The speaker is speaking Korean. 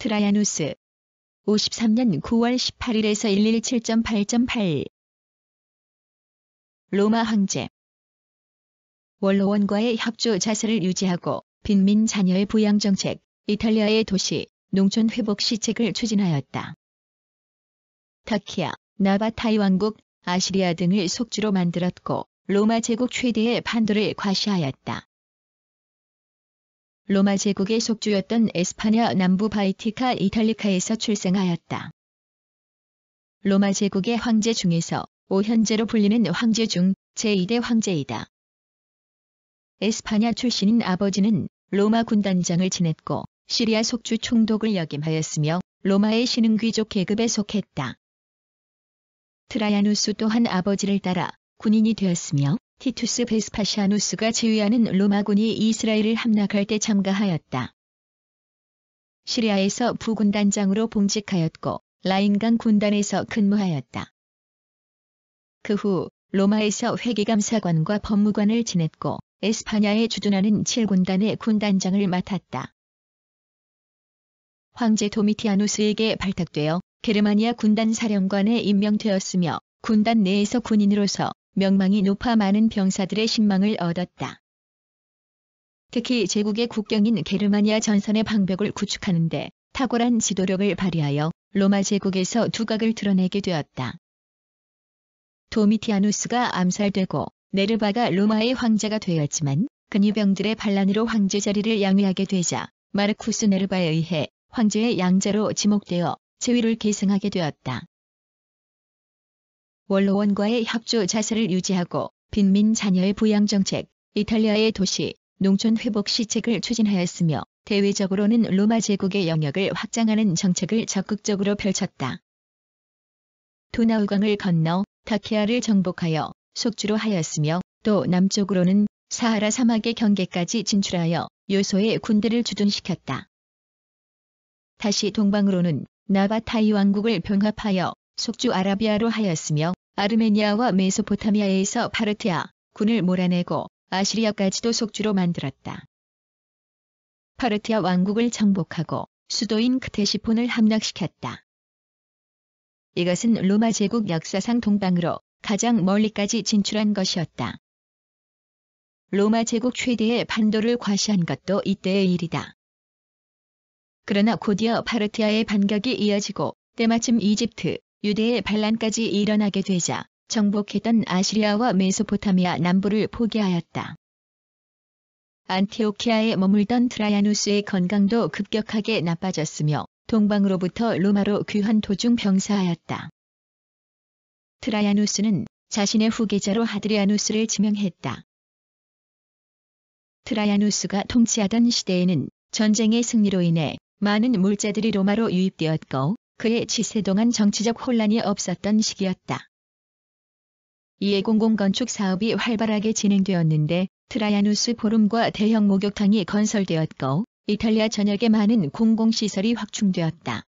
트라이아누스 53년 9월 18일에서 117.8.8 로마 황제 원로원과의 협조 자세를 유지하고 빈민 자녀의 부양 정책, 이탈리아의 도시, 농촌 회복 시책을 추진하였다. 터키아 나바타이 왕국, 아시리아 등을 속주로 만들었고 로마 제국 최대의 판도를 과시하였다. 로마 제국의 속주였던 에스파냐 남부 바이티카 이탈리카에서 출생하였다. 로마 제국의 황제 중에서 오현제로 불리는 황제 중 제2대 황제이다. 에스파냐 출신인 아버지는 로마 군단장을 지냈고 시리아 속주 총독을 역임하였으며 로마의 신흥귀족 계급에 속했다. 트라야누스 또한 아버지를 따라 군인이 되었으며 티투스 베스파시아누스가 지휘하는 로마군이 이스라엘을 함락할 때 참가하였다. 시리아에서 부군단장으로 봉직하였고 라인강 군단에서 근무하였다. 그 후 로마에서 회계감사관과 법무관을 지냈고 에스파냐에 주둔하는 7군단의 군단장을 맡았다. 황제 도미티아누스에게 발탁되어 게르마니아 군단 사령관에 임명되었으며 군단 내에서 군인으로서 명망이 높아 많은 병사들의 신망을 얻었다. 특히 제국의 국경인 게르마니아 전선의 방벽을 구축하는데 탁월한 지도력을 발휘하여 로마 제국에서 두각을 드러내게 되었다. 도미티아누스가 암살되고 네르바가 로마의 황제가 되었지만 근위병들의 반란으로 황제 자리를 양위하게 되자 마르쿠스 네르바에 의해 황제의 양자로 지목되어 제위를 계승하게 되었다. 원로원과의 협조 자세를 유지하고 빈민 자녀의 부양 정책, 이탈리아의 도시, 농촌 회복 시책을 추진하였으며 대외적으로는 로마 제국의 영역을 확장하는 정책을 적극적으로 펼쳤다. 도나우강을 건너 타키아를 정복하여 속주로 하였으며 또 남쪽으로는 사하라 사막의 경계까지 진출하여 요소의 군대를 주둔시켰다. 다시 동방으로는 나바타이 왕국을 병합하여 속주 아라비아로 하였으며 아르메니아와 메소포타미아에서 파르티아 군을 몰아내고 아시리아까지도 속주로 만들었다. 파르티아 왕국을 정복하고 수도인 크테시폰을 함락시켰다. 이것은 로마 제국 역사상 동방으로 가장 멀리까지 진출한 것이었다. 로마 제국 최대의 반도를 과시한 것도 이때의 일이다. 그러나 곧이어 파르티아의 반격이 이어지고 때마침 이집트, 유대의 반란까지 일어나게 되자 정복했던 아시리아와 메소포타미아 남부를 포기하였다. 안티오키아에 머물던 트라이아누스의 건강도 급격하게 나빠졌으며 동방으로부터 로마로 귀환 도중 병사하였다. 트라이아누스는 자신의 후계자로 하드리아누스를 지명했다. 트라이아누스가 통치하던 시대에는 전쟁의 승리로 인해 많은 물자들이 로마로 유입되었고 그의 치세 동안 정치적 혼란이 없었던 시기였다. 이에 공공건축 사업이 활발하게 진행되었는데 트라야누스 포름과 대형 목욕탕이 건설되었고 이탈리아 전역에 많은 공공시설이 확충되었다.